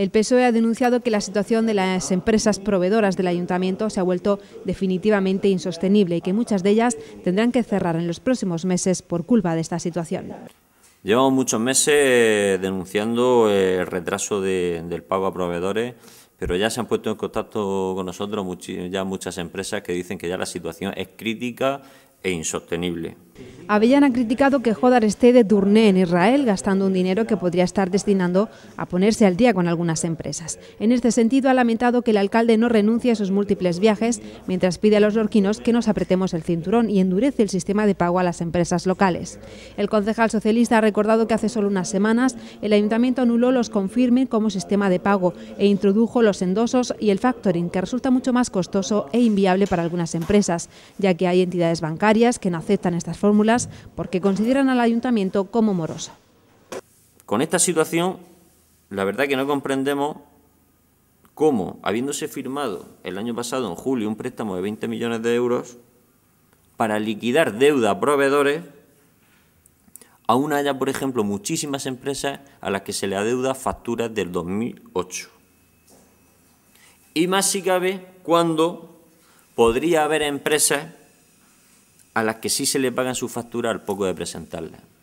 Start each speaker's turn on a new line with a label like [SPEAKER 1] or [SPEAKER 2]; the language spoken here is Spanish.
[SPEAKER 1] El PSOE ha denunciado que la situación de las empresas proveedoras del ayuntamiento se ha vuelto definitivamente insostenible y que muchas de ellas tendrán que cerrar en los próximos meses por culpa de esta situación.
[SPEAKER 2] Llevamos muchos meses eh, denunciando eh, el retraso del pago a proveedores, pero ya se han puesto en contacto con nosotros ya muchas empresas que dicen que ya la situación es crítica e insostenible.
[SPEAKER 1] Avellán ha criticado que Jodar esté de turné en Israel gastando un dinero que podría estar destinando a ponerse al día con algunas empresas. En este sentido, ha lamentado que el alcalde no renuncie a sus múltiples viajes mientras pide a los lorquinos que nos apretemos el cinturón y endurece el sistema de pago a las empresas locales. El concejal socialista ha recordado que hace solo unas semanas el ayuntamiento anuló los confirmen como sistema de pago e introdujo los endosos y el factoring, que resulta mucho más costoso e inviable para algunas empresas, ya que hay entidades bancarias que no aceptan estas fórmulas porque consideran al ayuntamiento como morosa.
[SPEAKER 2] Con esta situación, la verdad que no comprendemos cómo, habiéndose firmado el año pasado, en julio, un préstamo de 20 millones de euros para liquidar deuda a proveedores, aún haya, por ejemplo, muchísimas empresas a las que se le adeuda facturas del 2008. Y más si cabe, cuando podría haber empresas a las que sí se le pagan su factura al poco de presentarla.